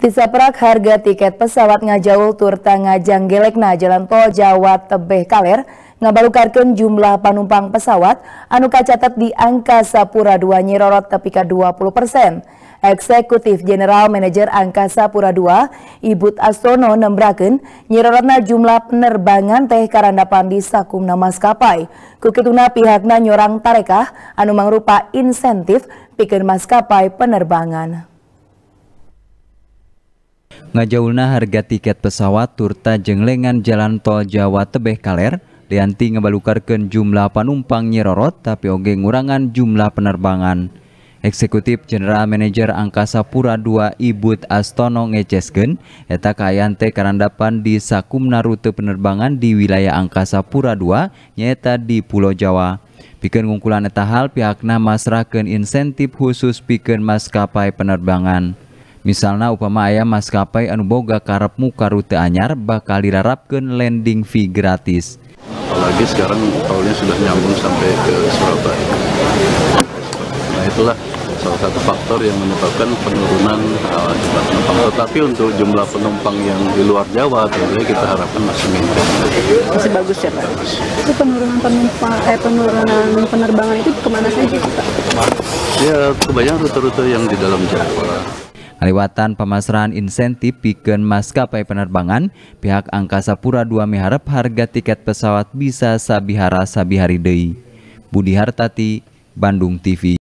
Disaprak harga tiket pesawat ngajaul tur Tangajang Gelekna Jalan Tol Jawa Tebeh Kaler ngabalukarkan jumlah penumpang pesawat anu kacatet di angka Sapura 2 nyirorot tepi ka 20 persen. Eksekutif General Manager Angkasa Pura II, Ibut Astono nembraken nyirorotna jumlah penerbangan teh pandi di nama maskapai. Kukituna pihakna nyorang tarekah anu mangrupa insentif pikir maskapai penerbangan ngajaulna harga tiket pesawat turta jenglengan jalan tol Jawa Tebeh Kaler Lianti ngebalukarkan jumlah penumpang nyerorot tapi oge ngurangan jumlah penerbangan. Eksekutif General Manager Angkasa Pura II Ibut Astono ngecesken eta kaayaan teh karandapan di sakumna rute penerbangan di wilayah Angkasa Pura II nyeta di Pulau Jawa. Bikin ngungkulan eta hal pihakna serahkan insentif khusus pikir maskapai penerbangan. Misalnya upama ayam maskapai anu boga muka rute anyar bakal dirarapkan landing fee gratis. Apalagi sekarang tolnya sudah nyambung sampai ke Surabaya. Nah itulah salah satu faktor yang menyebabkan penurunan uh, jumlah penumpang. Tetapi untuk jumlah penumpang yang di luar Jawa tentunya kita harapkan masih meningkat. Masih bagus ya Pak. Itu penurunan penumpang eh penurunan penerbangan itu kemana saja Pak? Ya kebanyakan rute-rute yang di dalam Jawa. Kaliwatan pemasaran insentif piken maskapai penerbangan, pihak Angkasa Pura II miharap harga tiket pesawat bisa sabihara sabihari dei. Budi Hartati, Bandung TV.